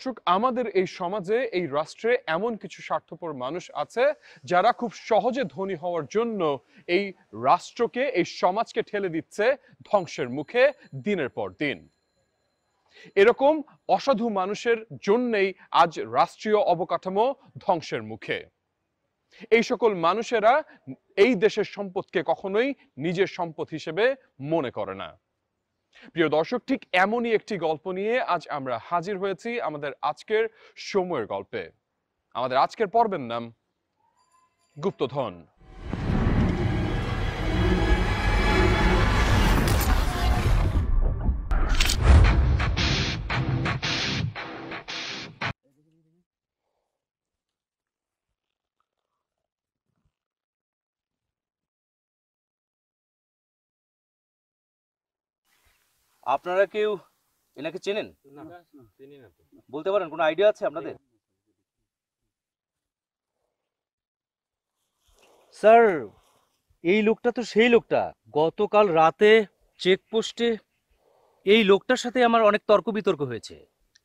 দর্শক আমাদের এই সমাজে এই রাষ্ট্রে এমন কিছু স্বার্থপর মানুষ আছে যারা খুব সহজে ধনী হওয়ার জন্য এই রাষ্ট্রকে এই সমাজকে ঠেলে দিচ্ছে ধ্বংসের মুখে দিনের পর দিন এরকম অসাধু মানুষের জন্যেই আজ রাষ্ট্রীয় অবকাঠামো ধ্বংসের মুখে এই সকল মানুষেরা এই দেশের সম্পদকে কখনোই নিজের সম্পদ হিসেবে মনে করে না প্রিয় দর্শক ঠিক এমনই একটি গল্প নিয়ে আজ আমরা হাজির হয়েছি আমাদের আজকের সময়ের গল্পে আমাদের আজকের পর্বের নাম গুপ্তধন আপনারা কেউ এনাকে চেনেন বলতে পারেন কোনো আইডিয়া আছে আপনাদের স্যার এই লোকটা তো সেই লোকটা গতকাল রাতে চেকপোস্টে এই লোকটার সাথে আমার অনেক তর্ক বিতর্ক হয়েছে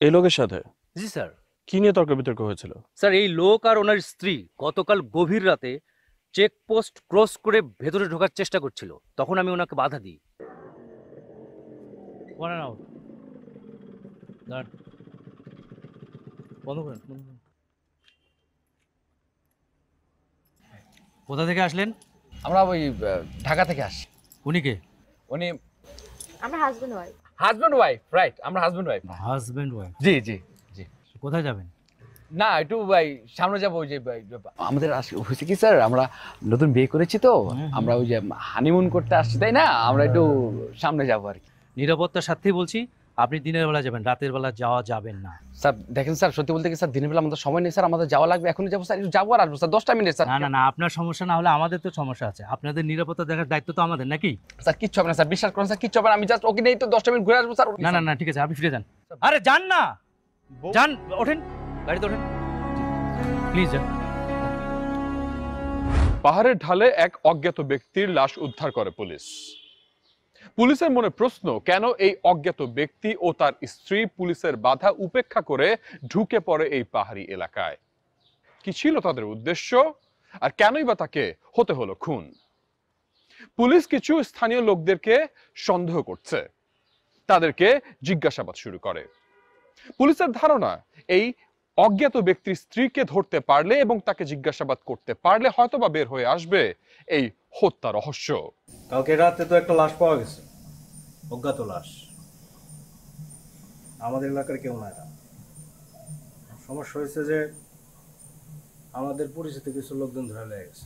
এই লোকের সাথে জি স্যার কি নিয়ে তর্ক বিতর্ক হয়েছিল স্যার এই লোক আর ওনার স্ত্রী গতকাল গভীর রাতে চেকপোস্ট ক্রস করে ভেতরে ঢোকার চেষ্টা করছিল তখন আমি ওনাকে বাধা দিই ওয়ান আউট দাঁড়ান বন্ধ করেন কোথা থেকে আসলেন আমরা ওই ঢাকা থেকে আসি উনি কে উনি আমরা husband wife husband wife right আমরা হাজবেন্ড ওয়াইফ হাজবেন্ড ওয়াইফ জি জি জি কোথায় যাবেন না একটু ভাই সামনে যাবো ওই যে আমাদের হয়েছে কি স্যার আমরা নতুন বিয়ে করেছি তো হ্যাঁ, হ্যাঁ। আমরা ওই যে হানিমুন করতে আসছি তাই না আমরা একটু সামনে যাবো আর কি নিরাপত্তার সাথেই বলছি আপনি দিনের বেলা যাবেন রাতের বেলা যাওয়া যাবেন না স্যার দেখেন স্যার সত্যি বলতে কি স্যার দিনের বেলা আমাদের সময় নেই স্যার আমাদের যাওয়া লাগবে এখনই যাবো স্যার যাবো আর আসবো স্যার দশটা মিনিট স্যার না না আপনার সমস্যা না হলে আমাদের তো সমস্যা আছে আপনাদের নিরাপত্তা দেখার দায়িত্ব তো আমাদের নাকি স্যার কিচ্ছু হবে না স্যার বিশ্বাস করেন স্যার কিচ্ছু হবে না আমি জাস্ট ওকে নেই তো দশটা মিনিট ঘুরে আসবো স্যার না না না ঠিক আছে আপনি ফিরে যান আরে যান না যান ওঠেন গাড়িতে ওঠেন প্লিজ যান পাহাড়ের ঢালে এক অজ্ঞাত ব্যক্তির লাশ উদ্ধার করে পুলিশ পুলিশের মনে প্রশ্ন কেন এই অজ্ঞাত ব্যক্তি ও তার স্ত্রী পুলিশের বাধা উপেক্ষা করে ঢুকে পড়ে এই পাহাড়ি এলাকায় কি ছিল তাদের উদ্দেশ্য আর কেনই বা তাকে হতে হলো খুন পুলিশ কিছু স্থানীয় লোকদেরকে সন্দেহ করছে তাদেরকে জিজ্ঞাসাবাদ শুরু করে পুলিশের ধারণা এই অজ্ঞাত ব্যক্তির স্ত্রীকে ধরতে পারলে এবং তাকে জিজ্ঞাসাবাদ করতে পারলে হয়তো বা বের হয়ে আসবে এই হত্যা রহস্য কালকে রাতে তো একটা লাশ পাওয়া গেছে অজ্ঞাত লাশ আমাদের এলাকার কেউ না সমস্যা হয়েছে যে আমাদের পরিচিত কিছু লোকজন ধরে লেগে গেছে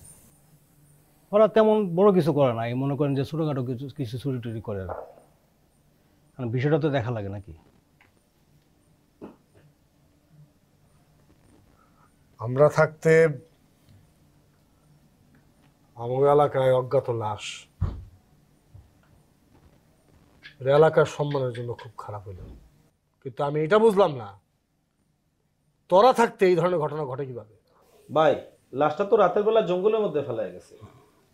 ওরা তেমন বড় কিছু করে না এই মনে করেন যে ছোটখাটো কিছু কিছু চুরি টুরি করে না বিষয়টা তো দেখা লাগে নাকি আমরা থাকতে আমার এলাকায় অজ্ঞাত লাশ এলাকার সম্মানের জন্য খুব খারাপ হইল কিন্তু আমি এটা বুঝলাম না তোরা থাকতে এই ধরনের ঘটনা ঘটে কিভাবে ভাই লাশটা তো রাতের বেলা জঙ্গলের মধ্যে ফেলায় গেছে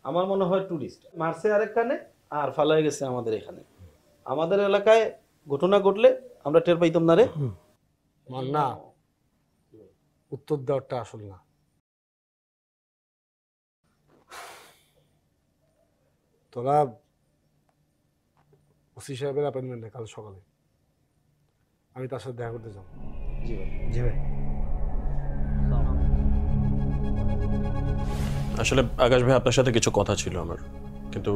আমার মনে হয় টুরিস্ট মারছে আরেক কানে আর ফেলাই গেছে আমাদের এখানে আমাদের এলাকায় ঘটনা ঘটলে আমরা টের পাইতাম না রে না উত্তর দেওয়াটা আসল না তোরা ওসি সাহেবের অ্যাপয়েন্টমেন্টে কাল সকালে আমি তার সাথে দেখা করতে যাব জি ভাই জি ভাই আসলে আকাশ ভাই আপনার সাথে কিছু কথা ছিল আমার কিন্তু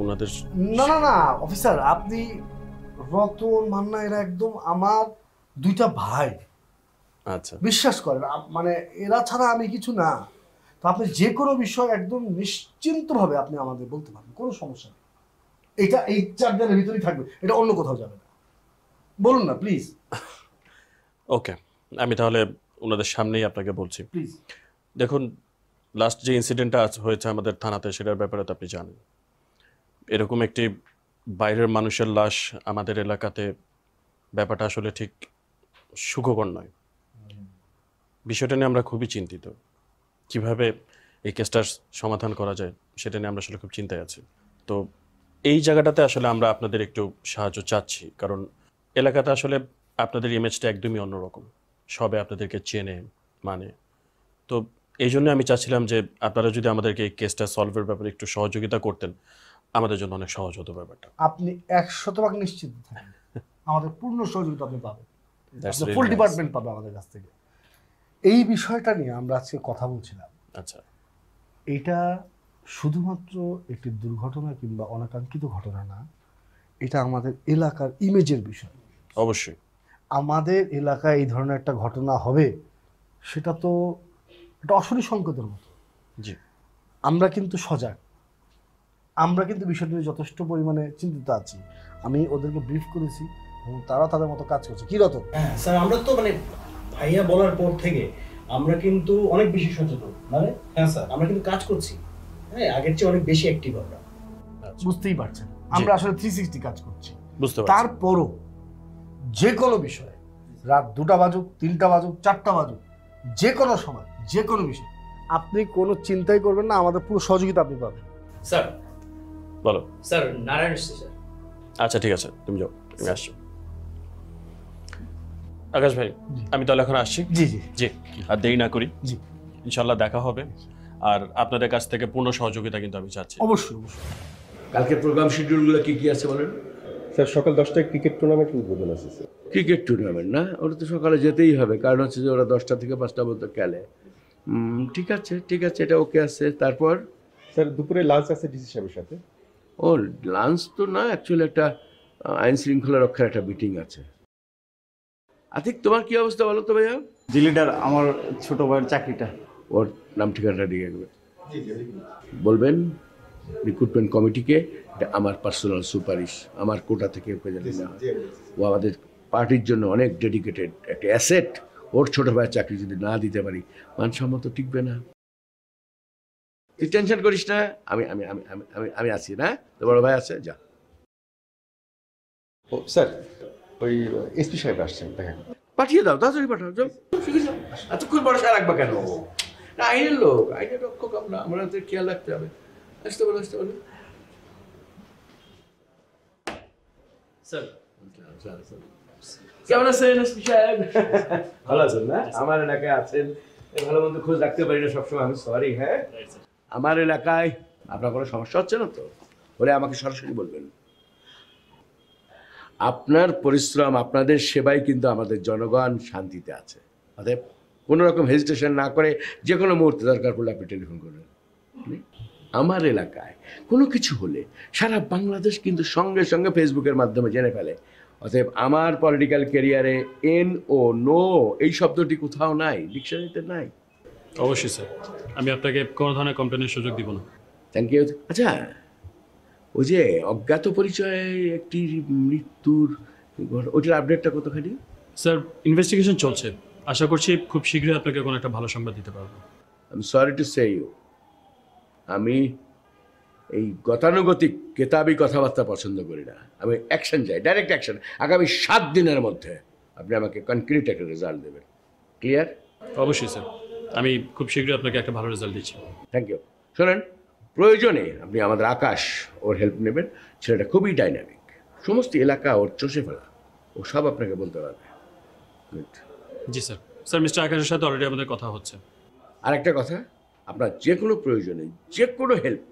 ওনাদের না না না অফিসার আপনি রতন মান্না এরা একদম আমার দুইটা ভাই আচ্ছা বিশ্বাস করেন মানে এরা ছাড়া আমি কিছু না তো আপনি যে কোনো বিষয় একদম নিশ্চিন্তভাবে আপনি আমাদের বলতে পারবেন কোনো সমস্যা নেই এটা এই চারজনের ভিতরেই থাকবে এটা অন্য কোথাও যাবে না বলুন না প্লিজ ওকে আমি তাহলে ওনাদের সামনেই আপনাকে বলছি প্লিজ দেখুন লাস্ট যে ইনসিডেন্টটা হয়েছে আমাদের থানাতে সেটার ব্যাপারে তো আপনি জানেন এরকম একটি বাইরের মানুষের লাশ আমাদের এলাকাতে ব্যাপারটা আসলে ঠিক সুখকর নয় বিষয়টা নিয়ে আমরা খুবই চিন্তিত কিভাবে এই কেসটার সমাধান করা যায় সেটা নিয়ে আমরা আসলে খুব চিন্তায় আছি তো এই জায়গাটাতে আসলে আমরা আপনাদের একটু সাহায্য চাচ্ছি কারণ এলাকাতে আসলে আপনাদের ইমেজটা একদমই অন্যরকম সবে আপনাদেরকে চেনে মানে তো এই জন্য আমি চাচ্ছিলাম যে আপনারা যদি আমাদেরকে এই কেসটা সলভের ব্যাপারে একটু সহযোগিতা করতেন আমাদের জন্য অনেক সহজ হতো ব্যাপারটা আপনি একশত ভাগ নিশ্চিত থাকেন আমাদের পূর্ণ সহযোগিতা আপনি পাবেন ফুল ডিপার্টমেন্ট পাবে আমাদের কাছ থেকে এই বিষয়টা নিয়ে আমরা আজকে কথা বলছিলাম আচ্ছা এটা শুধুমাত্র একটি দুর্ঘটনা কিংবা অনাকাঙ্ক্ষিত ঘটনা না এটা আমাদের এলাকার ইমেজের বিষয় অবশ্যই আমাদের এলাকায় এই ধরনের একটা ঘটনা হবে সেটা তো এটা অসরি সংকেতের মতো জি আমরা কিন্তু সজাগ আমরা কিন্তু বিষয়টি নিয়ে যথেষ্ট পরিমাণে চিন্তিত আছি আমি ওদেরকে ব্রিফ করেছি এবং তারা তাদের মতো কাজ করছে কি হ্যাঁ স্যার আমরা তো মানে ভাইয়া বলার পর থেকে আমরা কিন্তু অনেক বেশি সচেতন মানে হ্যাঁ স্যার আমরা কিন্তু কাজ করছি হ্যাঁ আগের চেয়ে অনেক বেশি অ্যাক্টিভ আমরা বুঝতেই পারছেন আমরা আসলে থ্রি সিক্সটি কাজ করছি বুঝতে তারপরও যে কোনো বিষয়ে রাত দুটা বাজুক তিনটা বাজুক চারটা বাজুক যে কোনো সময় যে কোনো বিষয় আপনি কোনো চিন্তাই করবেন না আমাদের পুরো সহযোগিতা আপনি পাবেন স্যার বলো স্যার নারায়ণ স্যার আচ্ছা ঠিক আছে তুমি যাও তুমি আসছো আকাশ ভাই আমি তাহলে এখন আসছি জি জি জি আর দেরি না করি জি ইনশাল্লাহ দেখা হবে আর আপনাদের কাছ থেকে পূর্ণ সহযোগিতা কিন্তু আমি চাচ্ছি অবশ্যই অবশ্যই কালকে প্রোগ্রাম শিডিউলগুলো কি কি আছে বলেন স্যার সকাল দশটায় ক্রিকেট টুর্নামেন্ট উদ্বোধন আছে স্যার ক্রিকেট টুর্নামেন্ট না ওরা তো সকালে যেতেই হবে কারণ হচ্ছে যে ওরা দশটা থেকে পাঁচটা পর্যন্ত খেলে ঠিক আছে ঠিক আছে এটা ওকে আছে তারপর স্যার দুপুরে লাঞ্চ আছে ডিসি সাহেবের সাথে ও লাঞ্চ তো না অ্যাকচুয়ালি একটা আইন শৃঙ্খলা রক্ষার একটা মিটিং আছে আতিক তোমার কি অবস্থা বলো তো ভাইয়া জি লিডার আমার ছোট ভাইয়ের চাকরিটা ওর নাম ঠিকানাটা দিয়ে রাখবে বলবেন রিক্রুটমেন্ট কমিটিকে আমার পার্সোনাল সুপারিশ আমার কোটা থেকে ওকে জানি না ও আমাদের পার্টির জন্য অনেক ডেডিকেটেড একটা অ্যাসেট ওর ছোট ভাইয়ের চাকরি যদি না দিতে পারি মানসম্মত টিকবে না তুই টেনশন করিস না আমি আমি আমি আমি আমি আছি না তো বড় ভাই আছে যা ও স্যার ওই এসপি সাহেব আসছেন দেখেন পাঠিয়ে দাও তাড়াতাড়ি পাঠাও যাও এতক্ষণ রাখবা কেন আইনের লোক আইনের রক্ষক আমরা খেয়াল রাখতে হবে আসতে আসতে কেমন আছেন এসপি সাহেব ভালো আছেন না আমার এলাকায় আছেন ভালো মন্দ খোঁজ রাখতে পারি না সবসময় আমি সরি হ্যাঁ আমার এলাকায় আপনার কোনো সমস্যা হচ্ছে না তো বলে আমাকে সরাসরি বলবেন আপনার পরিশ্রম আপনাদের সেবাই কিন্তু আমাদের জনগণ শান্তিতে আছে অতএব কোনো রকম হেজিটেশন না করে যে কোনো মুহূর্তে দরকার পড়লে আপনি টেলিফোন করবেন আমার এলাকায় কোনো কিছু হলে সারা বাংলাদেশ কিন্তু সঙ্গে সঙ্গে ফেসবুকের মাধ্যমে জেনে ফেলে অতএব আমার পলিটিক্যাল কেরিয়ারে এন ও নো এই শব্দটি কোথাও নাই ডিকশনারিতে নাই অবশ্যই স্যার আমি আপনাকে কোনো ধরনের কমপ্লেনের সুযোগ দিব না থ্যাংক ইউ আচ্ছা ওই যে অজ্ঞাত পরিচয়ে একটি মৃত্যুর ওইটার আপডেটটা কতখানি স্যার ইনভেস্টিগেশন চলছে আশা করছি খুব শীঘ্রই আপনাকে কোনো একটা ভালো সংবাদ দিতে পারবো আমি সরি টু সে ইউ আমি এই গতানুগতিক কেতাবি কথাবার্তা পছন্দ করি না আমি অ্যাকশন চাই ডাইরেক্ট অ্যাকশন আগামী সাত দিনের মধ্যে আপনি আমাকে কনক্রিট একটা রেজাল্ট দেবেন ক্লিয়ার অবশ্যই স্যার আমি খুব শীঘ্রই আপনাকে একটা ভালো রেজাল্ট দিচ্ছি থ্যাংক ইউ শোনেন প্রয়োজনে আপনি আমাদের আকাশ ওর হেল্প নেবেন ছেলেটা খুবই ডাইনামিক সমস্ত এলাকা ওর চষে ফেলা ও সব আপনাকে বলতে পারবে জি স্যার স্যার মিস্টার আকাশের সাথে অলরেডি আমাদের কথা হচ্ছে আর একটা কথা আপনার যে কোনো প্রয়োজনে যে কোনো হেল্প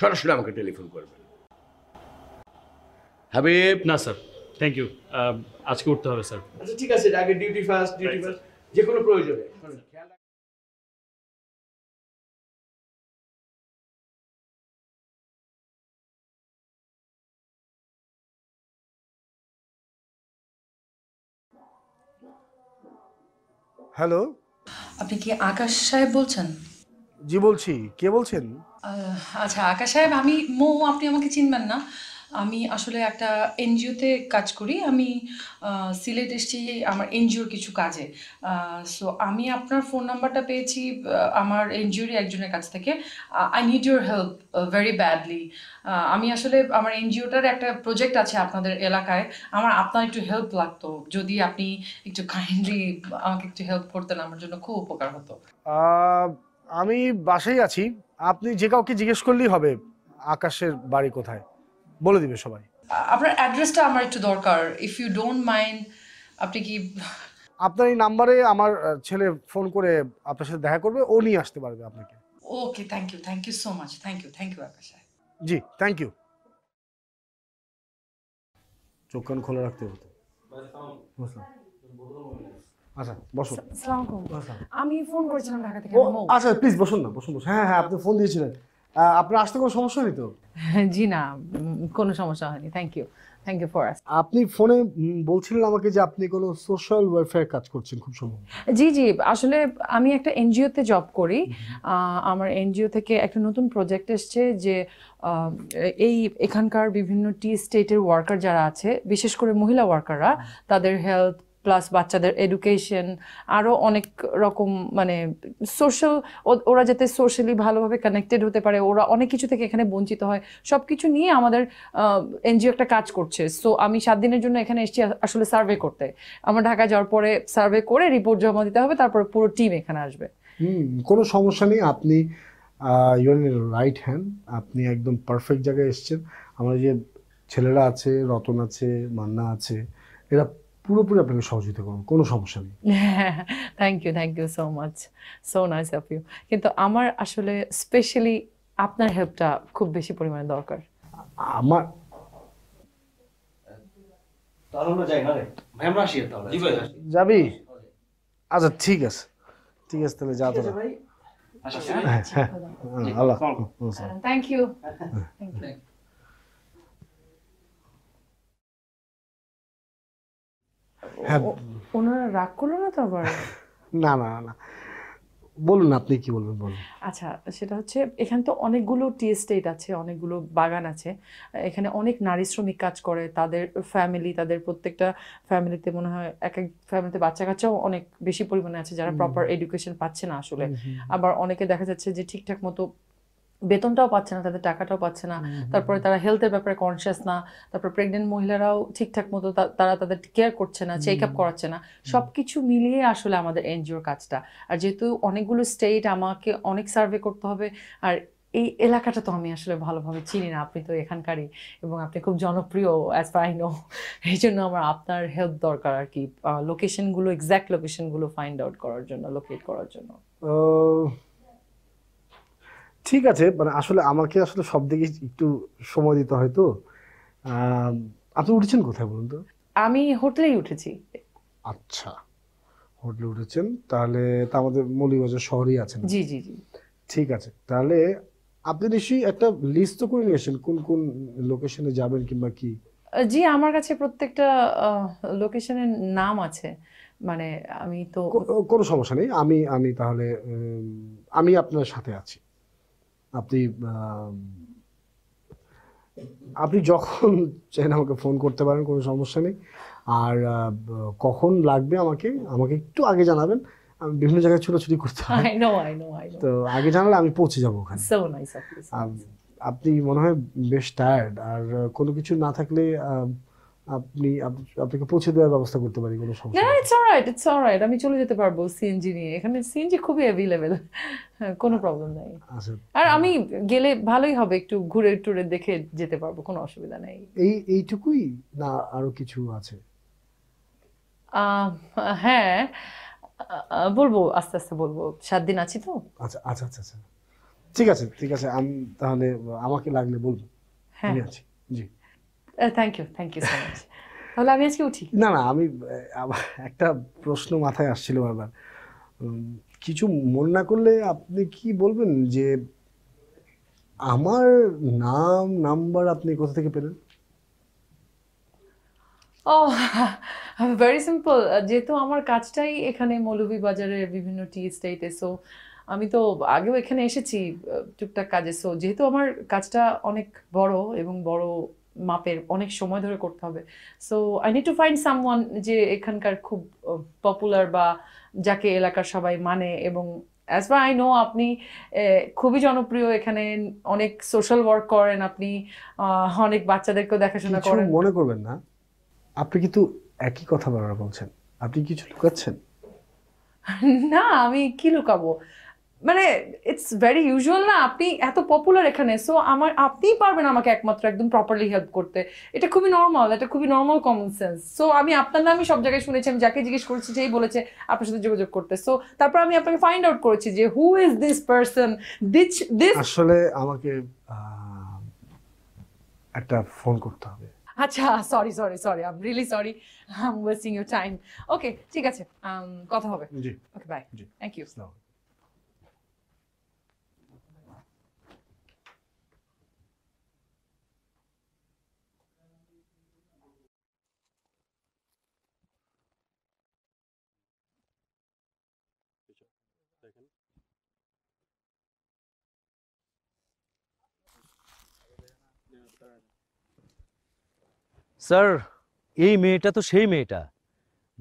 সরাসরি আমাকে টেলিফোন করবেন হাবিব না স্যার থ্যাংক ইউ আজকে উঠতে হবে স্যার আচ্ছা ঠিক আছে আগে ডিউটি ফার্স্ট ডিউটি ফার্স্ট যে কোনো প্রয়োজনে হ্যালো আপনি কি আকাশ সাহেব বলছেন জি বলছি কে বলছেন আচ্ছা আকাশ সাহেব আমি মো আপনি আমাকে চিনবেন না আমি আসলে একটা এনজিওতে কাজ করি আমি সিলেট এসেছি আমার এনজিওর কিছু কাজে সো আমি আপনার ফোন নাম্বারটা পেয়েছি আমার এনজিওরই একজনের কাছ থেকে I need your help very badly আমি আসলে আমার এনজিওটার একটা প্রজেক্ট আছে আপনাদের এলাকায় আমার আপনার একটু হেল্প লাগতো যদি আপনি একটু কাইন্ডলি আমাকে একটু হেল্প করতেন আমার জন্য খুব উপকার হতো আমি বাসায় আছি আপনি যে কাউকে জিজ্ঞেস করলেই হবে আকাশের বাড়ি কোথায় বলে দিবে সবাই আপনার অ্যাড্রেসটা আমার একটু দরকার ইফ ইউ ডোন্ট মাইন্ড আপনি কি আপনার এই নাম্বারে আমার ছেলে ফোন করে আপনার সাথে দেখা করবে ও নিয়ে আসতে পারবে আপনাকে okay thank you thank you so much thank you thank you Akash ji thank you চোখ কান খোলা রাখতে হতো আচ্ছা বসুন আমি ফোন করেছিলাম ঢাকা থেকে আচ্ছা প্লিজ বসুন না বসুন বসুন হ্যাঁ হ্যাঁ আপনি ফোন দিয়েছিলেন আপনার আসতে কোনো সমস্যা হয়নি তো জি না কোনো সমস্যা হয়নি thank you thank you for us আপনি ফোনে বলছিলেন আমাকে যে আপনি কোনো সোশ্যাল ওয়েলফেয়ার কাজ করছেন খুব সম্ভব জি জি আসলে আমি একটা এনজিওতে জব করি আমার এনজিও থেকে একটা নতুন প্রজেক্ট এসছে যে এই এখানকার বিভিন্ন টি স্টেটের ওয়ার্কার যারা আছে বিশেষ করে মহিলা ওয়ার্কাররা তাদের হেলথ প্লাস বাচ্চাদের এডুকেশন আরও অনেক রকম মানে সোশ্যাল ওরা যাতে সোশ্যালি ভালোভাবে কানেক্টেড হতে পারে ওরা অনেক কিছু থেকে এখানে বঞ্চিত হয় সব কিছু নিয়ে আমাদের এনজিও একটা কাজ করছে সো আমি সাত দিনের জন্য এখানে এসেছি আসলে সার্ভে করতে আমার ঢাকা যাওয়ার পরে সার্ভে করে রিপোর্ট জমা দিতে হবে তারপরে পুরো টিম এখানে আসবে হুম কোনো সমস্যা নেই আপনি ইউন রাইট হ্যান্ড আপনি একদম পারফেক্ট জায়গায় এসছেন আমার যে ছেলেরা আছে রতন আছে মান্না আছে এরা পুরোপুরি আপনাকে সহযোগিতা করুন কোনো সমস্যা নেই thank you thank you so much so nice of you কিন্তু আমার আসলে স্পেশালি আপনার হেল্পটা খুব বেশি পরিমাণে দরকার আমার যাবি আচ্ছা ঠিক আছে ঠিক আছে তাহলে যা তোরা থ্যাংক ইউ থ্যাংক ইউ হ্যাঁ। ওনারা রাগ করলো না তো আবার না না না বলুন আপনি কি বলবেন বলুন আচ্ছা সেটা হচ্ছে এখানে তো অনেকগুলো টি এস্টেট আছে অনেকগুলো বাগান আছে এখানে অনেক নারী শ্রমিক কাজ করে তাদের ফ্যামিলি তাদের প্রত্যেকটা ফ্যামিলিতে মনে হয় এক এক ফ্যামিলিতে বাচ্চা কাচ্চাও অনেক বেশি পরিমাণে আছে যারা প্রপার এডুকেশন পাচ্ছে না আসলে আবার অনেকে দেখা যাচ্ছে যে ঠিকঠাক মতো বেতনটাও পাচ্ছে না তাদের টাকাটাও পাচ্ছে না তারপরে তারা হেলথের ব্যাপারে কনসিয়াস না তারপরে প্রেগনেন্ট মহিলারাও ঠিকঠাক মতো তারা তাদের কেয়ার করছে না চেক আপ করাচ্ছে না সব কিছু মিলিয়ে আসলে আমাদের এনজিওর কাজটা আর যেহেতু অনেকগুলো স্টেট আমাকে অনেক সার্ভে করতে হবে আর এই এলাকাটা তো আমি আসলে ভালোভাবে চিনি না আপনি তো এখানকারই এবং আপনি খুব জনপ্রিয় অ্যাজ আই নো এই জন্য আমার আপনার হেল্প দরকার আর কি লোকেশনগুলো এক্স্যাক্ট লোকেশনগুলো ফাইন্ড আউট করার জন্য লোকেট করার জন্য ঠিক আছে মানে আসলে আমাকে আসলে সব দিকে একটু সময় দিতে হয় তো আপনি উঠেছেন কোথায় বলুন তো আমি হোটেলেই উঠেছি আচ্ছা হোটেলে উঠেছেন তাহলে তা আমাদের মৌলিকবাজার শহরেই আছেন জি জি জি ঠিক আছে তাহলে আপনি নিশ্চয়ই একটা লিস্ট তো করে নিয়েছেন কোন কোন লোকেশনে যাবেন কিংবা কি জি আমার কাছে প্রত্যেকটা লোকেশনের নাম আছে মানে আমি তো কোনো সমস্যা নেই আমি আমি তাহলে আমি আপনার সাথে আছি আপনি আপনি যখন চাইন আমাকে ফোন করতে পারেন কোনো সমস্যা নেই আর কখন লাগবে আমাকে আমাকে একটু আগে জানাবেন আমি বিভিন্ন জায়গায় ছোটাছুটি করতে হয় তো আগে জানালে আমি পৌঁছে যাবো ওখানে আপনি মনে হয় বেশ টায়ার্ড আর কোনো কিছু না থাকলে আপনি আপনাকে পৌঁছে দেওয়ার ব্যবস্থা করতে পারি কোনো সমস্যা না इट्स অলরাইট इट्स অলরাইট আমি চলে যেতে পারবো সিএনজি নিয়ে এখানে সিএনজি খুবই হ্যাঁ কোনো প্রবলেম নাই আচ্ছা, আর আমি গেলে ভালোই হবে একটু ঘুরে টুরে দেখে যেতে পারবো কোনো অসুবিধা নাই এই এইটুকুই না আরো কিছু আছে হ্যাঁ বলবো আস্তে আস্তে বলবো সাত দিন আছি তো আচ্ছা আচ্ছা আচ্ছা আচ্ছা ঠিক আছে ঠিক আছে আমি তাহলে আমাকে লাগলে বলবো হ্যাঁ আছি জি thank you thank you so much তাহলে আমি আজকে উঠি না না আমি একটা প্রশ্ন মাথায় আসছিল আবার কিছু মন না করলে আপনি কি বলবেন যে আমার নাম নাম্বার আপনি কোথা থেকে পেলেন ও ভেরি সিম্পল যেহেতু আমার কাজটাই এখানে বাজারের বিভিন্ন টি স্টেটে সো আমি তো আগেও এখানে এসেছি টুকটাক কাজে সো যেহেতু আমার কাজটা অনেক বড় এবং বড় মাপের অনেক সময় ধরে করতে হবে so I need to find someone যে এখানকার খুব পপুলার বা যাকে এলাকার সবাই মানে এবং অ্যাজ বা আই নো আপনি খুবই জনপ্রিয় এখানে অনেক সোশ্যাল ওয়ার্ক করেন আপনি অনেক বাচ্চাদেরকেও দেখাশোনা করেন মনে করবেন না আপনি কিন্তু একই কথা বারবার বলছেন আপনি কিছু লুকাচ্ছেন না আমি কি লুকাবো মানে ইটস ভেরি ইউজুয়াল না আপনি এত পপুলার এখানে সো আমার আপনিই পারবেন আমাকে একমাত্র একদম প্রপারলি হেল্প করতে এটা খুবই নর্মাল এটা খুবই নর্মাল কমন সেন্স সো আমি আপনার নামে সব জায়গায় শুনেছি আমি যাকে জিজ্ঞেস করেছি যেই বলেছে আপনার সাথে যোগাযোগ করতে সো তারপর আমি আপনাকে ফাইন্ড আউট করেছি যে who is this person this this আসলে আমাকে একটা ফোন করতে হবে আচ্ছা sorry sorry sorry I am really sorry I am wasting your time okay ঠিক আছে um, কথা হবে জি ওকে বাই জি থ্যাংক ইউ স্যার এই মেয়েটা তো সেই মেয়েটা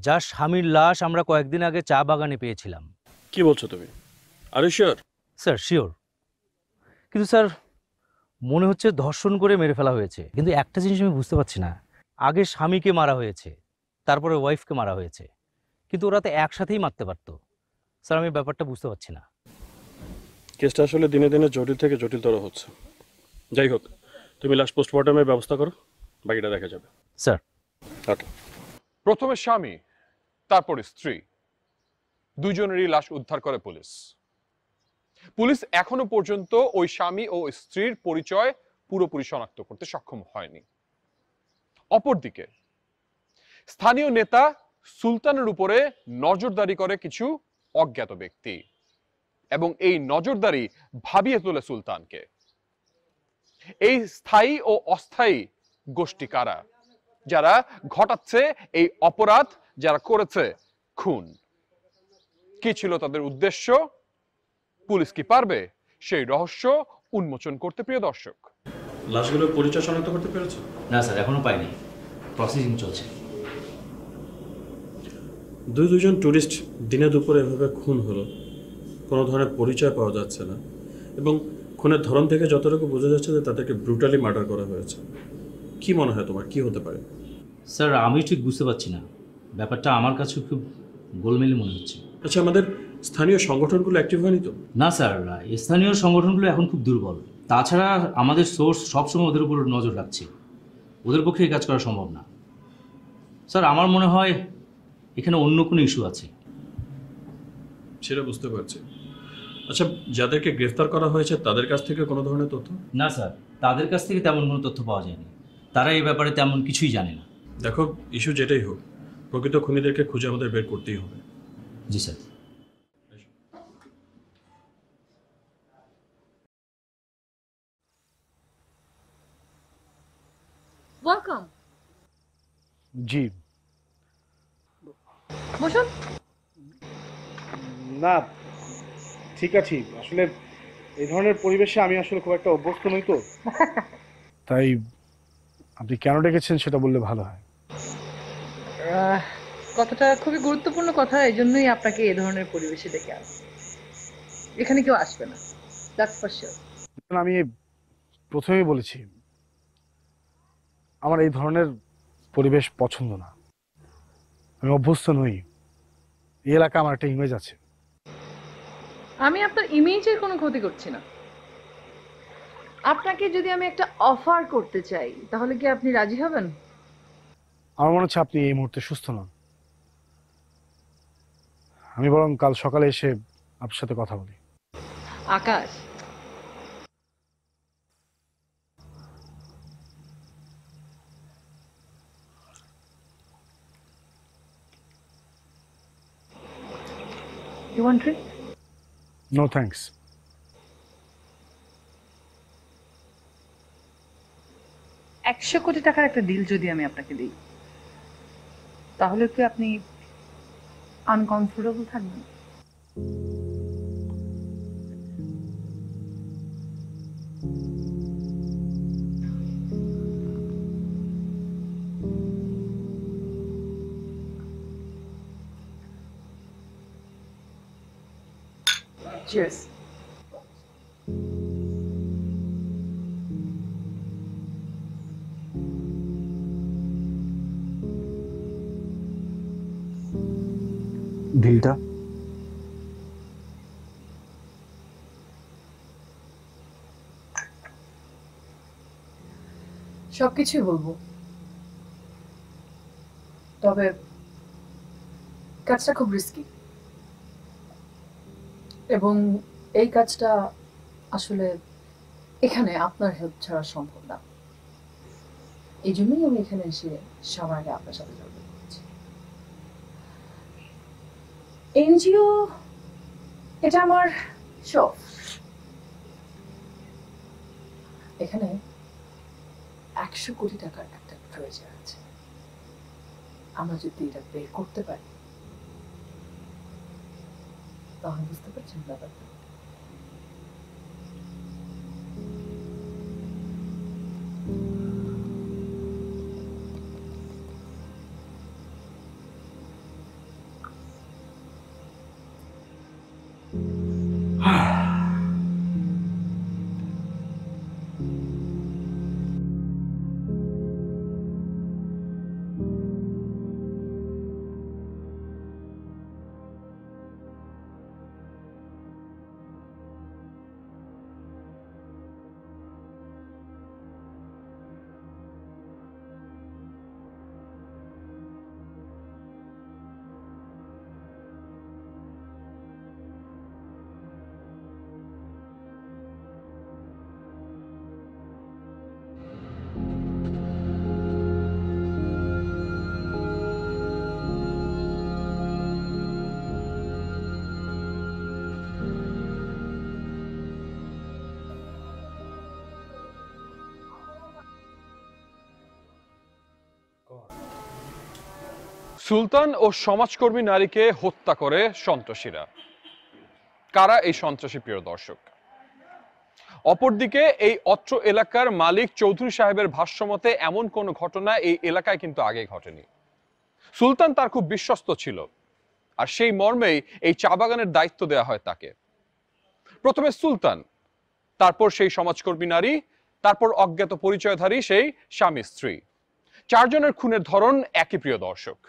যার স্বামীর লাশ আমরা কয়েকদিন আগে চা বাগানে পেয়েছিলাম কি বলছো তুমি আরে শিওর স্যার শিওর কিন্তু স্যার মনে হচ্ছে ধর্ষণ করে মেরে ফেলা হয়েছে কিন্তু একটা জিনিস আমি বুঝতে পারছি না আগে স্বামীকে মারা হয়েছে তারপরে ওয়াইফকে মারা হয়েছে কিন্তু ওরা তো একসাথেই মারতে পারতো স্যার আমি ব্যাপারটা বুঝতে পারছি না কেসটা আসলে দিনে দিনে জটিল থেকে জটিলতর হচ্ছে যাই হোক তুমি লাস্ট পোস্টমর্টমের ব্যবস্থা করো বাকিটা দেখা যাবে স্যার ওকে প্রথমে স্বামী তারপরে স্ত্রী দুজনেরই লাশ উদ্ধার করে পুলিশ পুলিশ এখনো পর্যন্ত ওই স্বামী ও স্ত্রীর পরিচয় পুরোপুরি শনাক্ত করতে সক্ষম হয়নি অপরদিকে স্থানীয় নেতা সুলতানের উপরে নজরদারি করে কিছু অজ্ঞাত ব্যক্তি এবং এই নজরদারি ভাবিয়ে তোলে সুলতানকে এই স্থায়ী ও অস্থায়ী গোষ্ঠী কারা যারা ঘটাচ্ছে এই অপরাধ যারা করেছে খুন কি ছিল তাদের উদ্দেশ্য পুলিশ কি পারবে সেই রহস্য উন্মোচন করতে প্রিয় দর্শক লাশগুলো পরিচয় শনাক্ত করতে পেরেছো না স্যার এখনো পাইনি প্রসেসিং চলছে দুই দুজন ট্যুরিস্ট দিনে দুপুরে এভাবে খুন হলো কোনো ধরনের পরিচয় পাওয়া যাচ্ছে না এবং খুনের ধরন থেকে যতটুকু বোঝা যাচ্ছে যে তাদেরকে ব্রুটালি মার্ডার করা হয়েছে কি মনে হয় তোমার কি হতে পারে স্যার আমি ঠিক বুঝতে পারছি না ব্যাপারটা আমার কাছে খুব গোলমেলে মনে হচ্ছে আচ্ছা আমাদের স্থানীয় সংগঠনগুলো অ্যাক্টিভ হয়নি তো না স্যার স্থানীয় সংগঠনগুলো এখন খুব দুর্বল তাছাড়া আমাদের সোর্স সবসময় ওদের উপর নজর রাখছে ওদের পক্ষে এই কাজ করা সম্ভব না স্যার আমার মনে হয় এখানে অন্য কোনো ইস্যু আছে সেটা বুঝতে পারছি আচ্ছা যাদেরকে গ্রেফতার করা হয়েছে তাদের কাছ থেকে কোনো ধরনের তথ্য না স্যার তাদের কাছ থেকে তেমন কোনো তথ্য পাওয়া যায়নি তারা এই ব্যাপারে তেমন কিছুই জানে না দেখো ইস্যু যেটাই হোক প্রকৃত খুনিদেরকে খুঁজে আমাদের বের করতেই হবে জি স্যার ওয়েলকাম জি বসুন না ঠিক আছে আসলে এই ধরনের পরিবেশে আমি আসলে খুব একটা অভ্যস্ত নই তো তাই আপনি কেন ডেকেছেন সেটা বললে ভালো হয় কথাটা খুবই গুরুত্বপূর্ণ কথা এই জন্যই আপনাকে এ ধরনের পরিবেশে ডেকে আনা এখানে কেউ আসবে না আমি প্রথমেই বলেছি আমার এই ধরনের পরিবেশ পছন্দ না আমি অভ্যস্ত নই এই এলাকা আমার একটা ইমেজ আছে আমি আপনার ইমেজের কোনো ক্ষতি করছি না আপনাকে যদি আমি একটা অফার করতে চাই তাহলে কি আপনি রাজি হবেন আমার মনে হচ্ছে আপনি এই মুহূর্তে সুস্থ নন আমি বরং কাল সকালে এসে আপনার সাথে কথা বলি আকাশ You want drink? No, thanks. একশো কোটি টাকার একটা ডিল যদি আমি আপনাকে দিই তাহলে কি আপনি আনকমফোর্টেবল থাকবেন Cheers. সব কিছুই বলবো তবে কাজটা খুব রিস্কি এবং এই কাজটা আসলে এখানে আপনার হেল্প ছাড়া সম্ভব না এই জন্যই আমি এখানে এসে সবার আগে আপনার সাথে যোগাযোগ করছি এনজিও এটা আমার শখ এখানে একশো কোটি টাকার একটা প্রয়োজন আছে আমরা যদি এটা বের করতে পারি তাহলে বুঝতে পারছেন ব্যাপারটা সুলতান ও সমাজকর্মী নারীকে হত্যা করে সন্ত্রাসীরা কারা এই সন্ত্রাসী প্রিয় দর্শক অপরদিকে এই অত্র এলাকার মালিক চৌধুরী সাহেবের ভাষ্যমতে এমন কোনো ঘটনা এই এলাকায় কিন্তু আগে ঘটেনি সুলতান তার খুব বিশ্বস্ত ছিল আর সেই মর্মেই এই চা বাগানের দায়িত্ব দেয়া হয় তাকে প্রথমে সুলতান তারপর সেই সমাজকর্মী নারী তারপর অজ্ঞাত পরিচয়ধারী সেই স্বামী স্ত্রী চারজনের খুনের ধরন একই প্রিয় দর্শক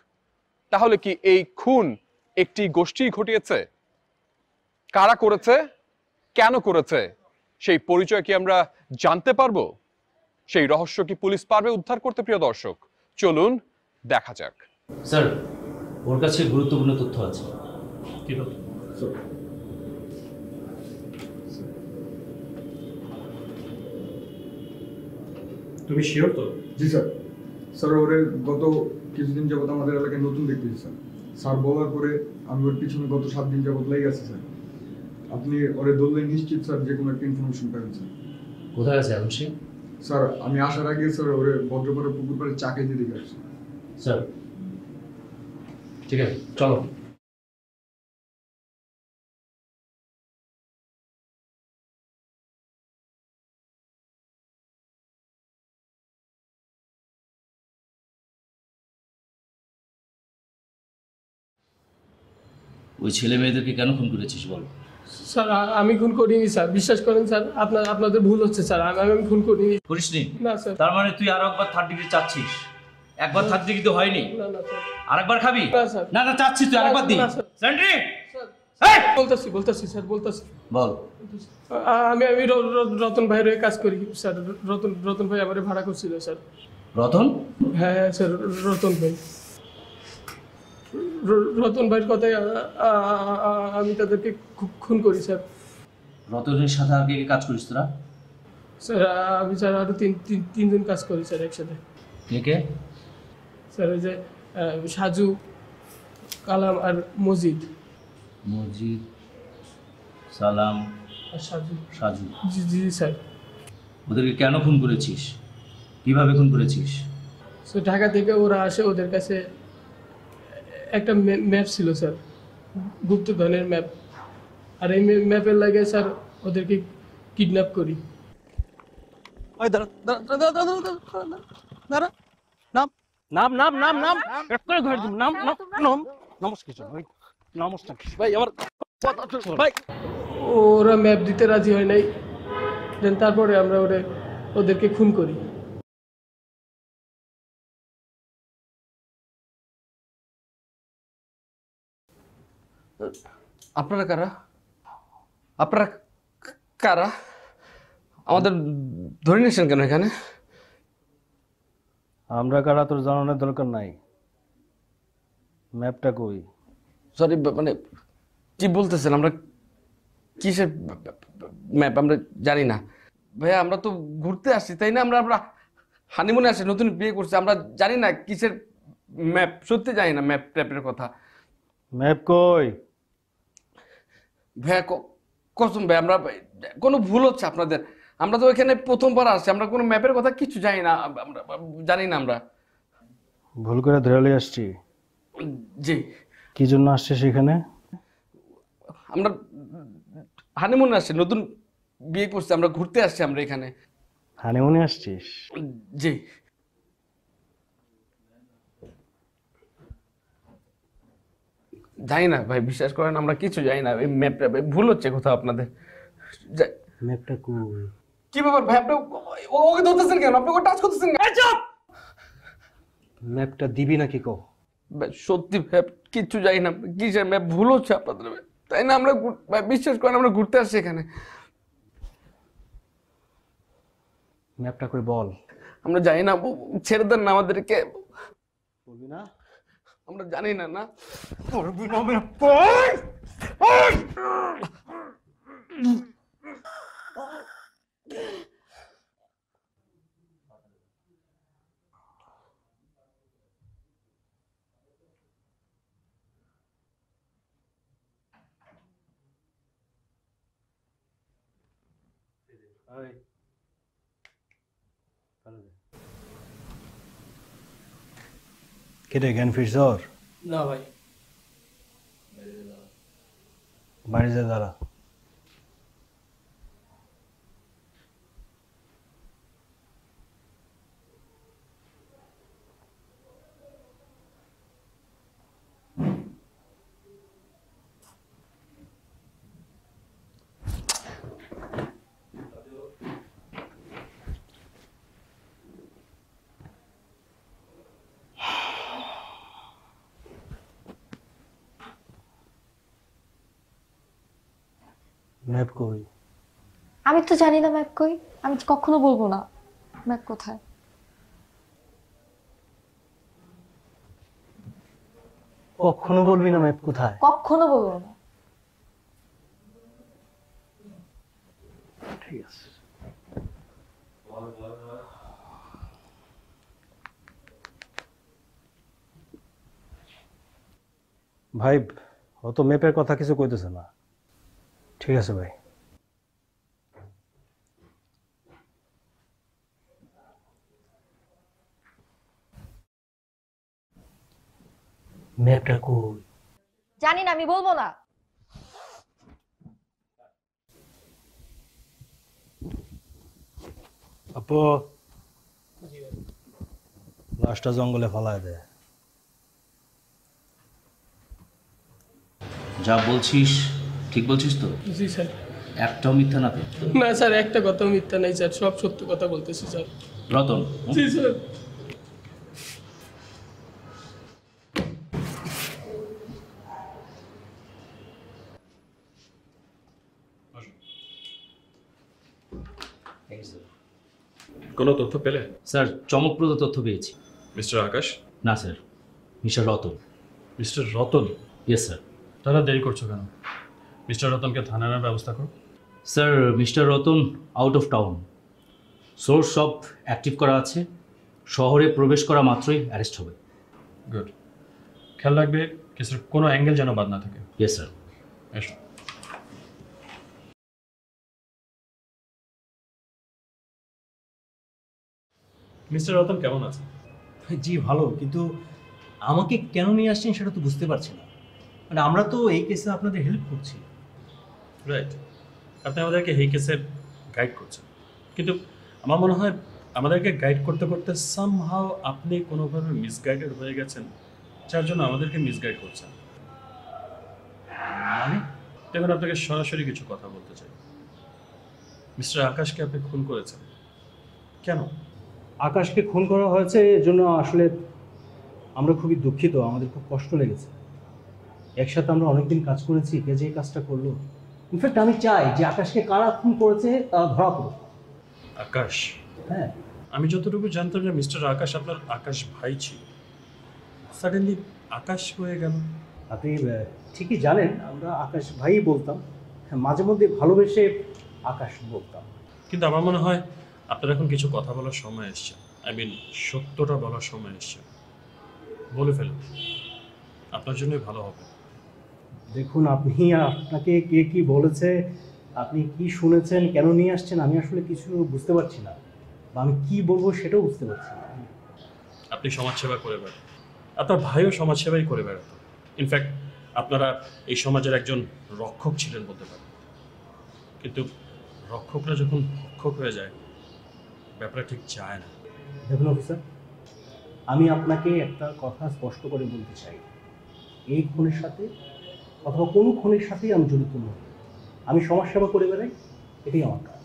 তাহলে কি এই খুন একটি গোষ্ঠী ঘটিয়েছে কারা করেছে কেন করেছে সেই পরিচয় কি আমরা জানতে পারবো সেই রহস্য কি পুলিশ পারবে উদ্ধার করতে প্রিয় দর্শক চলুন দেখা যাক স্যার ওর কাছে গুরুত্বপূর্ণ তথ্য আছে তুমি শিওর তো জি স্যার স্যার ওরে গত কিছুদিন যাবত আমাদের এলাকায় নতুন দেখতে স্যার স্যার বলার পরে আমি ওর পিছনে গত সাত দিন যাবত লেগে আছি স্যার আপনি ওরে ধরলে নিশ্চিত স্যার যে কোনো একটা ইনফরমেশন পাবেন স্যার কোথায় আছে এখন সে স্যার আমি আসার আগে স্যার ওরে ভদ্রপাড়া পুকুর পাড়ে চাকে দিয়ে দিকে আসছি স্যার ঠিক আছে চলো ওই ছেলে মেয়েদেরকে কেন খুন করেছিস বল স্যার আমি খুন করিনি স্যার বিশ্বাস করেন স্যার আপনার আপনাদের ভুল হচ্ছে স্যার আমি আমি খুন করিনি করিসনি না স্যার তার মানে তুই আরো একবার থার্ড ডিগ্রি চাচ্ছিস একবার থার্ড ডিগ্রি তো হয়নি না না স্যার আরেকবার খাবি না স্যার না না চাচ্ছি তুই আরেকবার দি সেন্ট্রি বলতাছি বলতাছি স্যার বলতাছি বল আমি আমি রতন ভাইয়ের হয়ে কাজ করি স্যার রতন রতন ভাই আমারে ভাড়া করছিল স্যার রতন হ্যাঁ, হ্যাঁ স্যার রতন ভাই রতন ভাইয়ের কথায় আমি তাদেরকে খুন করি স্যার রতনের সাথে আগে কাজ করিস তোরা স্যার আমি স্যার আরও তিন তিন তিনজন কাজ করি স্যার একসাথে কে কে স্যার ওই যে সাজু কালাম আর মজিদ মজিদ সালাম আর সাজু সাজু জি জি স্যার ওদেরকে কেন ফোন করেছিস কিভাবে খুন করেছিস স্যার ঢাকা থেকে ওরা আসে ওদের কাছে একটা ম্যাপ ছিল স্যার গুপ্তধনের ম্যাপ আর এই ম্যাপের লাগে স্যার ওদেরকে কিডন্যাপ করি ভাই ওরা ম্যাপ দিতে রাজি হয় নাই দেন তারপরে আমরা ওরে ওদেরকে খুন করি আপনারা কারা আপনারা কারা আমাদের ধরে নিয়েছেন কেন এখানে আমরা কারা তোর জানানোর দরকার নাই ম্যাপটা কই সরি মানে কি বলতেছেন আমরা কিসের ম্যাপ আমরা জানি না ভাইয়া আমরা তো ঘুরতে আসছি তাই না আমরা আমরা হানিমুনে আসি নতুন বিয়ে করছি আমরা জানি না কিসের ম্যাপ সত্যি জানি না ম্যাপ ট্যাপের কথা ম্যাপ কই ভাইয়া হ্যাঁ, কসম ভাই আমরা কোনো ভুল হচ্ছে আপনাদের আমরা তো ওইখানে প্রথমবার আসছি আমরা কোনো ম্যাপের কথা কিছু জানি না আমরা জানি না আমরা ভুল করে ধরে আসছি জি কি জন্য আসছে সেখানে আমরা হানিমুনে আসছি নতুন বিয়ে করছি আমরা ঘুরতে আসছি আমরা এখানে হানিমুনে আসছিস জি জানি না ভাই বিশ্বাস করেন আমরা কিছু জানি না এই ম্যাপটা ভুল হচ্ছে কোথাও আপনাদের ম্যাপটা কো কি ব্যাপার ভাই আপনি ওকে ধরতেছেন কেন আপনি ওকে টাচ করতেছেন কেন চুপ ম্যাপটা দিবি নাকি কো সত্যি ভাই কিছু জানি না কি যে ম্যাপ ভুল হচ্ছে আপনাদের তাই না আমরা ভাই বিশ্বাস করেন আমরা ঘুরতে আসছি এখানে ম্যাপটা কই বল আমরা জানি না ছেড়ে দেন না আমাদেরকে বলবি না আমরা জানি না না ơi কেটে জ্ঞান ফিরছে ওর না ভাই বাড়িতে দাঁড়া ম্যাপ কই আমি তো জানি না ম্যাপ কই আমি কখনো বলবো না ম্যাপ কোথায় কখনো বলবি না ম্যাপ কোথায় কখনো বলবো না ঠিক আছে ভাই অত ম্যাপের কথা কিছু কইতেছে না ঠিক আছে ভাই মেয়েটা কই জানি না আমি বলবো না আপু লাশটা জঙ্গলে ফলায় দে যা বলছিস ঠিক বলছিস তো জি স্যার একটাও মিথ্যা না তো না স্যার একটা কথাও মিথ্যা নাই স্যার সব সত্য কথা বলতেছি স্যার রতন জি স্যার কোনো তথ্য পেলে স্যার চমকপ্রদ তথ্য পেয়েছি মিস্টার আকাশ না sir mister Ratan mister Ratan yes sir তারা দেরি করছো কেন মিস্টার রতনকে থানানোর ব্যবস্থা করুন sir mister Ratan out of town source সব অ্যাক্টিভ করা আছে শহরে প্রবেশ করা মাত্রই অ্যারেস্ট হবে গুড খেয়াল রাখবে কেসের কোনো অ্যাঙ্গেল যেন বাদ না থাকে ইয়েস স্যার এসো মিস্টার রতন কেমন আছেন জি ভালো কিন্তু আমাকে কেন নিয়ে আসছেন সেটা তো বুঝতে পারছি না মানে আমরা তো এই কেসে আপনাদের হেল্প করছি রাইট আপনি আমাদেরকে এই কেসে গাইড করছেন কিন্তু আমার মনে হয় আমাদেরকে গাইড করতে করতে সামহাও আপনি কোনোভাবে মিসগাইডেড হয়ে গেছেন যার জন্য আমাদেরকে মিসগাইড করছেন মানে দেখুন আপনাকে সরাসরি কিছু কথা বলতে চাই মিস্টার আকাশকে আপনি খুন করেছেন কেন আকাশকে খুন করা হয়েছে এর জন্য আসলে আমরা খুবই দুঃখিত আমাদের খুব কষ্ট লেগেছে একসাথে আমরা অনেকদিন কাজ করেছি কে যে কাজটা করলো ইনফ্যাক্ট আমি চাই যে আকাশকে কারা খুন করেছে ধরা পড়ুক আকাশ হ্যাঁ আমি যতটুকু জানতাম যে মিস্টার আকাশ আপনার আকাশ ভাই ছিল সাডেনলি আকাশ হয়ে গেল আপনি ঠিকই জানেন আমরা আকাশ ভাই বলতাম হ্যাঁ, মাঝে মধ্যে ভালোবেসে আকাশ বলতাম কিন্তু আমার মনে হয় আপনার এখন কিছু কথা বলার সময় এসছে আই মিন সত্যটা বলার সময় এসছে বলে ফেলুন আপনার জন্যই ভালো হবে দেখুন আপনি আপনাকে কে কি বলেছে আপনি কি শুনেছেন কেন নিয়ে আসছেন আমি আসলে কিছু বুঝতে পারছি না বা আমি কি বলবো সেটাও বুঝতে পারছি না আপনি সমাজসেবা করে বেড়ান আপনার ভাইও সমাজসেবাই করে বেড়াত ইনফ্যাক্ট আপনারা এই সমাজের একজন রক্ষক ছিলেন বলতে পারেন কিন্তু রক্ষকরা যখন ভক্ষক হয়ে যায় ব্যাপারটা ঠিক চায় না দেখুন অফিসার আমি আপনাকে একটা কথা স্পষ্ট করে বলতে চাই এই খুনের সাথে অথবা কোনো ক্ষণের সাথেই আমি জড়িত নই আমি সমাজসেবা করে বেড়াই এটাই আমার কাজ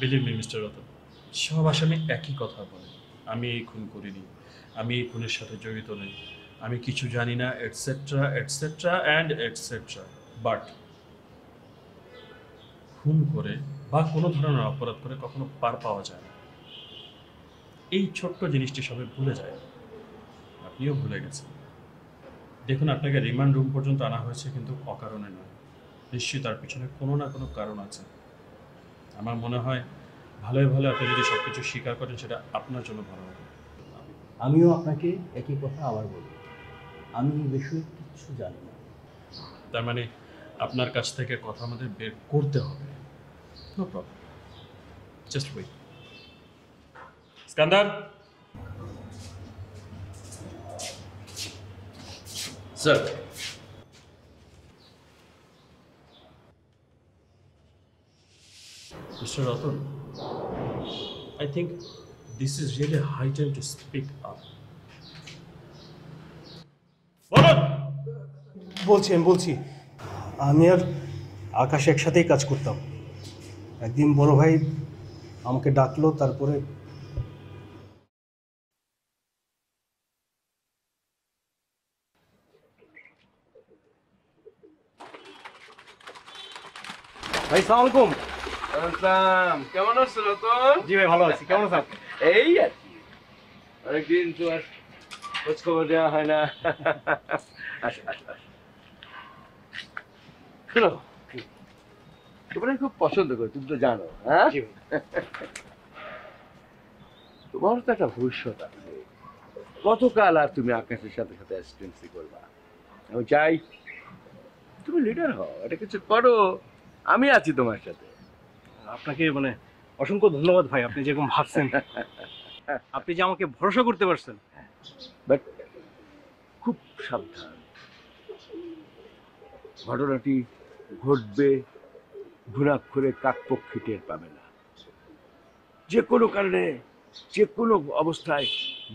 বিলিভ মি মিস্টার সব আসামি একই কথা বলে আমি এই খুন করিনি আমি এই খুনের সাথে জড়িত নই আমি কিছু জানি না etcetera etcetera and etcetera but খুন করে বা কোনো ধরনের অপরাধ করে কখনো পার পাওয়া যায় না এই ছোট্ট জিনিসটি সবাই ভুলে যায় আপনিও ভুলে গেছেন দেখুন আপনাকে রিমান্ড রুম পর্যন্ত আনা হয়েছে কিন্তু অকারণে নয় নিশ্চয়ই তার পিছনে কোনো না কোনো কারণ আছে আমার মনে হয় ভালোই ভালো আপনি যদি সব কিছু স্বীকার করেন সেটা আপনার জন্য ভালো হবে আমিও আপনাকে একই কথা আবার বলি আমি এই বিষয়ে কিছু জানি না তার মানে আপনার কাছ থেকে কথা আমাদের বের করতে হবে no problem just wait Skandar sir mister Ratan I think this is really high time to speak up বলুন বলছি আমি বলছি আমি আর আকাশ একসাথেই কাজ করতাম একদিন বড় ভাই আমাকে ডাকলো তারপরে ভাই সালাম আলাইকুম কেমন আছো রতন জি ভাই ভালো আছি কেমন আছেন এই আর কি অনেকদিন তো আর খোঁজ খবর দেওয়া হয় না আচ্ছা আচ্ছা শোনো তোমার খুব পছন্দ করি তুমি তো জানো হ্যাঁ তোমার তো একটা ভবিষ্যৎ আছে কতকাল আর তুমি আকাশের সাথে সাথে অ্যাসিস্টেন্সি করবা আমি চাই তুমি লিডার হও এটা কিছু করো আমি আছি তোমার সাথে আপনাকে মানে অসংখ্য ধন্যবাদ ভাই আপনি যেরকম ভাবছেন আপনি যে আমাকে ভরসা করতে পারছেন বাট খুব সাবধান ঘটনাটি ঘটবে ঘুরাক্ষরে কাকপক্ষী টের পাবে না যে কোনো কারণে যে কোনো অবস্থায়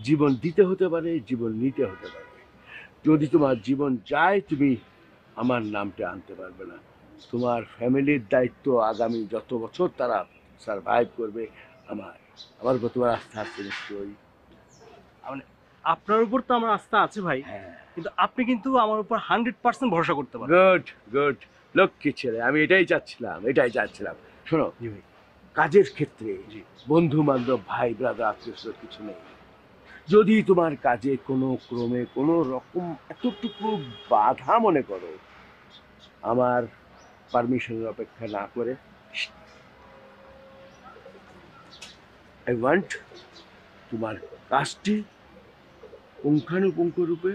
জীবন দিতে হতে পারে জীবন নিতে হতে পারে যদি তোমার জীবন যায় তুমি আমার নামটা আনতে পারবে না তোমার ফ্যামিলির দায়িত্ব আগামী যত বছর তারা সারভাইভ করবে আমার আমার উপর তোমার আস্থা আছে নিশ্চয়ই মানে আপনার উপর তো আমার আস্থা আছে ভাই হ্যাঁ। কিন্তু আপনি কিন্তু আমার উপর হান্ড্রেড পার্সেন্ট ভরসা করতে পারেন গুড গুড লক্ষ্মী ছেলে আমি এটাই চাচ্ছিলাম এটাই চাচ্ছিলাম শোনো কাজের ক্ষেত্রে বন্ধু বান্ধব ভাই ব্রাদার আত্মীয় কিছু নেই যদি তোমার কাজে কোনো ক্রমে কোনো রকম এতটুকু বাধা মনে করো আমার পারমিশনের অপেক্ষা না করে আই ওয়ান্ট তোমার কাজটি পুঙ্খানুপুঙ্খ রূপে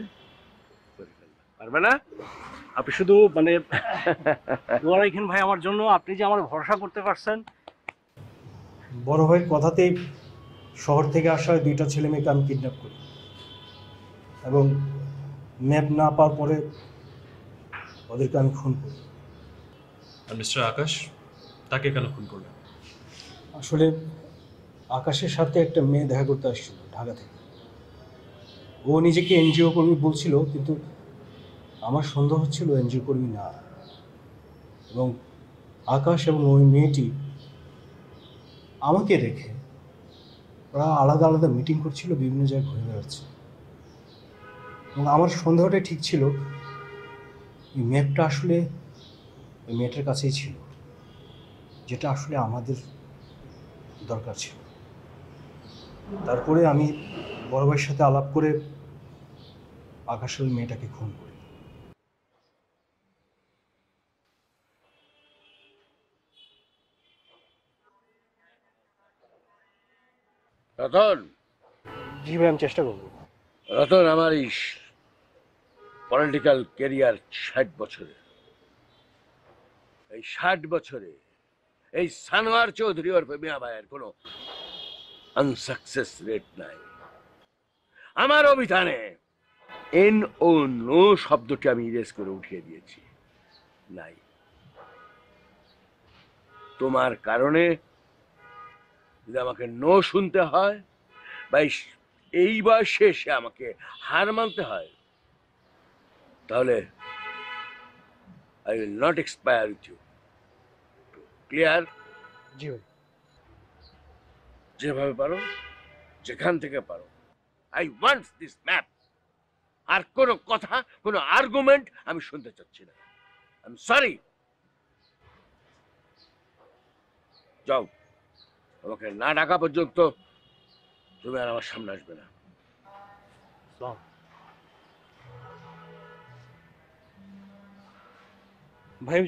পারবে না আপনি শুধু মানে দোয়া রাখেন ভাই আমার জন্য আপনি যে আমার ভরসা করতে পারছেন বড় ভাইয়ের কথাতেই শহর থেকে আসা দুইটা ছেলে মেয়েকে আমি কিডন্যাপ করি এবং ম্যাপ না পাওয়ার পরে ওদেরকে আমি খুন করি আর মিস্টার আকাশ তাকে কেন খুন করলেন আসলে আকাশের সাথে একটা মেয়ে দেখা করতে আসছিল ঢাকা থেকে ও নিজেকে এনজিও কর্মী বলছিল কিন্তু আমার সন্দেহ হচ্ছিল এনজিও কর্মী না এবং আকাশ এবং ওই মেয়েটি আমাকে রেখে ওরা আলাদা আলাদা মিটিং করছিল বিভিন্ন জায়গায় ঘুরে বেড়াচ্ছে এবং আমার সন্দেহটা ঠিক ছিল এই ম্যাপটা আসলে ওই মেয়েটার কাছেই ছিল যেটা আসলে আমাদের দরকার ছিল তারপরে আমি বড় ভাইয়ের সাথে আলাপ করে আকাশের ওই মেয়েটাকে খুন করি রতন জি ভাই আমি চেষ্টা করবো রতন আমার এই পলিটিক্যাল কেরিয়ার ষাট বছরের এই ষাট বছরে এই সানোয়ার চৌধুরী ওরফে মিয়া ভাইয়ের কোনো আনসাকসেস রেট নাই আমার অভিধানে এন ও নো শব্দটি আমি ইরেজ করে উঠিয়ে দিয়েছি নাই তোমার কারণে যদি আমাকে নো শুনতে হয় বা এই বয়সে এসে আমাকে হার মানতে হয় তাহলে I will not expire with you clear জি ভাই যেভাবে পারো যেখান থেকে পারো আই ওয়ান্ট দিস ম্যাপ আর কোনো কথা কোন আর্গুমেন্ট আমি শুনতে চাচ্ছি না আই সরি যাও আমাকে না ডাকা পর্যন্ত তুমি আর আমার সামনে আসবে না ভাই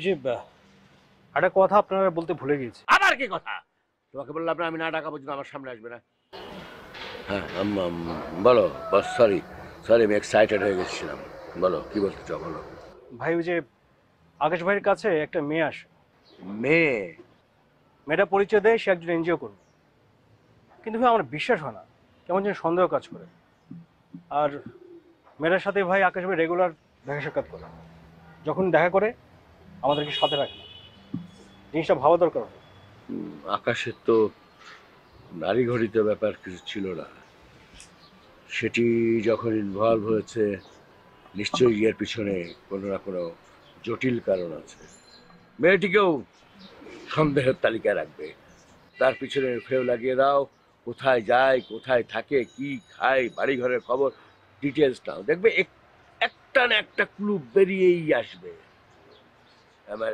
একটা কথা আপনারা বলতে ভুলে গিয়েছি আবার কি কথা তোমাকে বললাম আপনি আমি না ডাকা পর্যন্ত আমার সামনে আসবে না হ্যাঁ বলো বস সরি সরি আমি এক্সাইটেড হয়ে গেছিলাম বলো কি বলতে চাও বলো ভাই ওই যে আকাশ ভাইয়ের কাছে একটা মেয়ে আসে মেয়ে মেয়েটা পরিচয় দেয় সে একজন এনজিও করবে কিন্তু ভাই আমার বিশ্বাস হয় না কেমন যেন সন্দেহ কাজ করে আর মেয়েটার সাথে ভাই আকাশ ভাই রেগুলার দেখা সাক্ষাৎ করে যখন দেখা করে আমাদেরকে সাথে রাখে জিনিসটা ভাবা দরকার আকাশের তো নারী ঘড়িতে ব্যাপার কিছু ছিল না সেটি যখন ইনভলভ হয়েছে নিশ্চয়ই ইয়ার পিছনে কোনো না কোনো জটিল কারণ আছে মেয়েটিকেও সন্দেহের তালিকায় রাখবে তার পিছনে ফেউ লাগিয়ে দাও কোথায় যায় কোথায় থাকে কি খায় বাড়িঘরের খবর ডিটেলস নাও দেখবে একটা না একটা ক্লু বেরিয়েই আসবে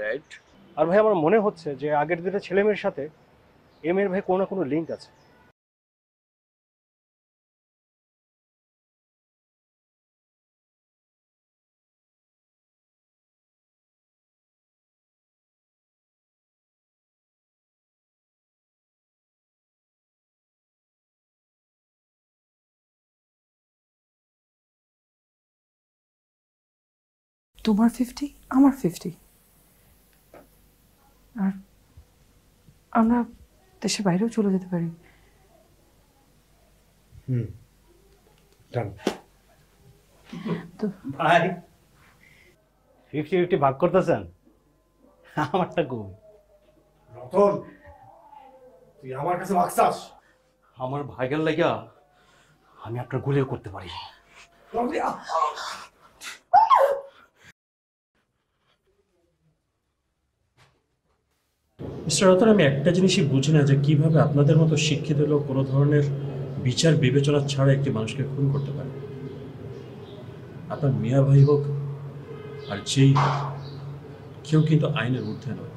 রাইট আর ভাই আমার মনে হচ্ছে যে আগের ছেলে ছেলেমেয়ের সাথে এম এর ভাই কোনো না কোনো লিঙ্ক আছে তোমার ফিফটি আমার ফিফটি আর আমরা দেশের বাইরেও চলে যেতে পারি হুম তো ভাই ফিফটি ফিফটি ভাগ করতেছেন আমারটা কম রতন তুই আমার কাছে মাকসাস আমার ভাগের লাগিয়া আমি একটা গুলিও করতে পারি মিস্টার রতন আমি একটা জিনিসই বুঝি না যে কীভাবে আপনাদের মতো শিক্ষিত লোক কোনো ধরনের বিচার বিবেচনা ছাড়া একটি মানুষকে খুন করতে পারে আপনার মিয়া ভাই হোক আর যেই কেউ কিন্তু আইনের ঊর্ধ্বে নয়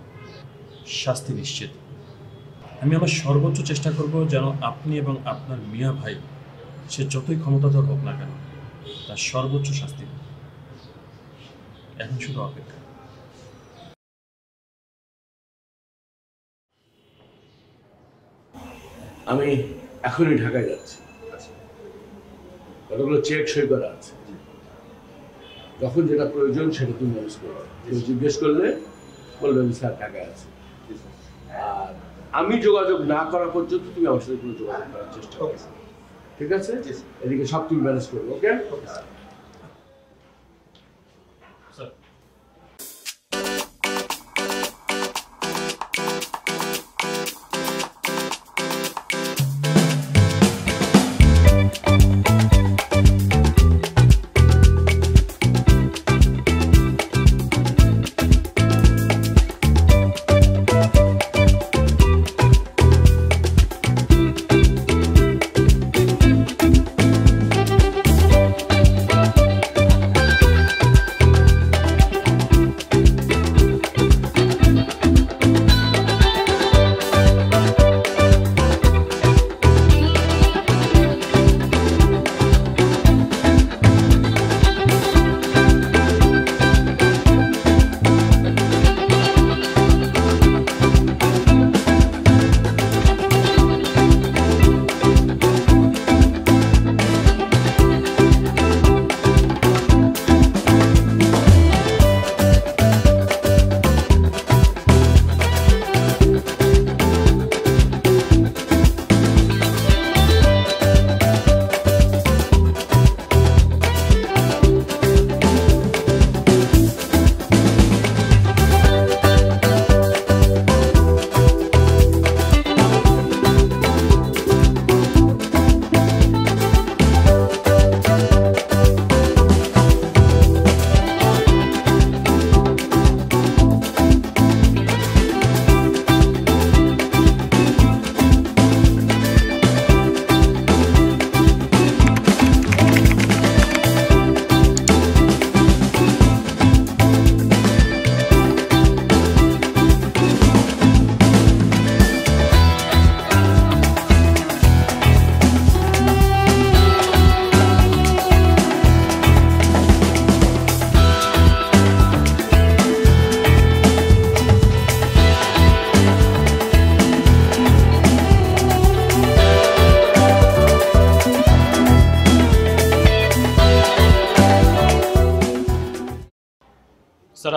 শাস্তি নিশ্চিত আমি আমার সর্বোচ্চ চেষ্টা করব যেন আপনি এবং আপনার মিয়া ভাই সে যতই ক্ষমতাধর হোক না কেন তার সর্বোচ্চ শাস্তি এখন শুধু অপেক্ষা আমি এখনই ঢাকায় যাচ্ছি আচ্ছা। কতগুলো চেক সই করা আছে যখন যেটা প্রয়োজন সেটা তুমি ম্যানেজ করো কেউ জিজ্ঞেস করলে বলবে স্যার ঢাকায় আছে আর আমি যোগাযোগ না করা পর্যন্ত তুমি আমার সাথে কোনো যোগাযোগ করার চেষ্টা ঠিক আছে এদিকে সব তুমি ম্যানেজ করবে ওকে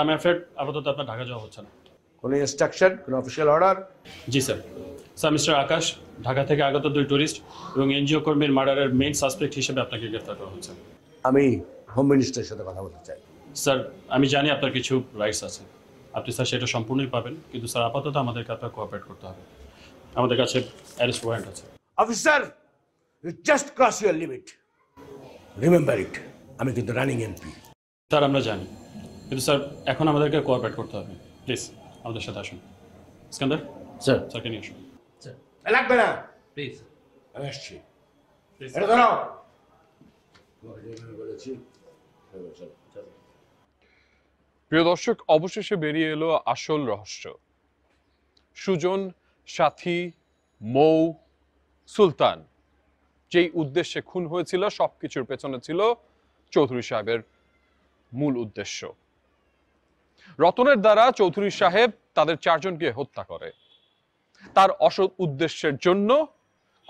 আমি অ্যাফ্রেড আপাতত আপনার ঢাকা যাওয়া হচ্ছে না কোনো ইনস্ট্রাকশন কোনো অফিসিয়াল অর্ডার জি sir sir mister Akash Dhaka থেকে আগত দুই টুরিস্ট এবং এনজিও কর্মীর মার্ডারের মেইন সাসপেক্ট হিসেবে আপনাকে গ্রেফতার করা হচ্ছে আমি হোম মিনিস্টারের সাথে কথা বলতে চাই স্যার আমি জানি আপনার কিছু রাইটস আছে আপনি স্যার সেটা সম্পূর্ণই পাবেন কিন্তু স্যার আপাতত আমাদেরকে আপনার কোঅপারেট করতে হবে আমাদের কাছে অ্যারেস্ট ওয়ারেন্ট আছে officer you just cross your limit remember it আমি কিন্তু রানিং এমপি স্যার আমরা জানি কিন্তু স্যার এখন আমাদেরকে কোঅপারেট করতে হবে প্লিজ আমাদের সাথে আসুন স্কান্দার স্যার স্যারকে নিয়ে আসুন লাগবে না প্লিজ আমি আসছি প্রিয় দর্শক অবশেষে বেরিয়ে এলো আসল রহস্য সুজন সাথী মৌ সুলতান যেই উদ্দেশ্যে খুন হয়েছিল সবকিছুর পেছনে ছিল চৌধুরী সাহেবের মূল উদ্দেশ্য রতনের দ্বারা চৌধুরী সাহেব তাদের চারজনকে হত্যা করে তার অসৎ উদ্দেশ্যের জন্য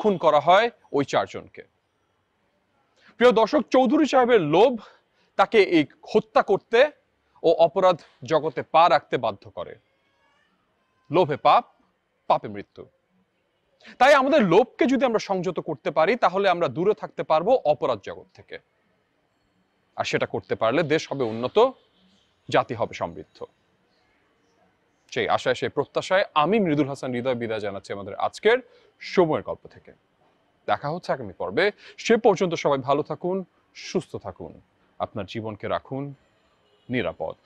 খুন করা হয় ওই চারজনকে প্রিয় দর্শক চৌধুরী সাহেবের লোভ তাকে এই হত্যা করতে ও অপরাধ জগতে পা রাখতে বাধ্য করে লোভে পাপ পাপে মৃত্যু তাই আমাদের লোভকে যদি আমরা সংযত করতে পারি তাহলে আমরা দূরে থাকতে পারবো অপরাধ জগৎ থেকে আর সেটা করতে পারলে দেশ হবে উন্নত জাতি হবে সমৃদ্ধ সেই আশায় সেই প্রত্যাশায় আমি মৃদুল হাসান হৃদয় বিদায় জানাচ্ছি আমাদের আজকের সময়ের গল্প থেকে দেখা হচ্ছে আগামী পর্বে সে পর্যন্ত সবাই ভালো থাকুন সুস্থ থাকুন আপনার জীবনকে রাখুন নিরাপদ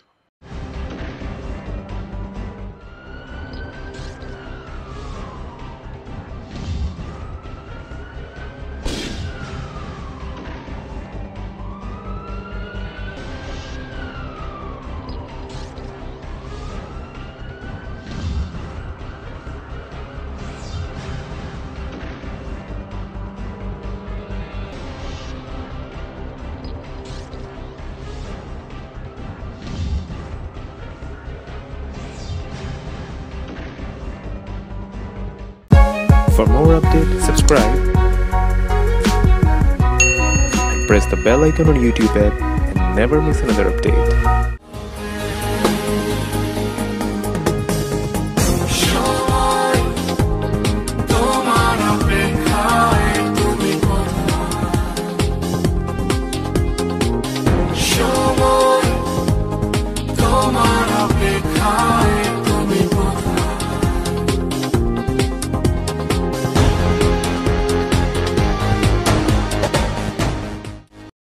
the bell icon on YouTube app and never miss another update.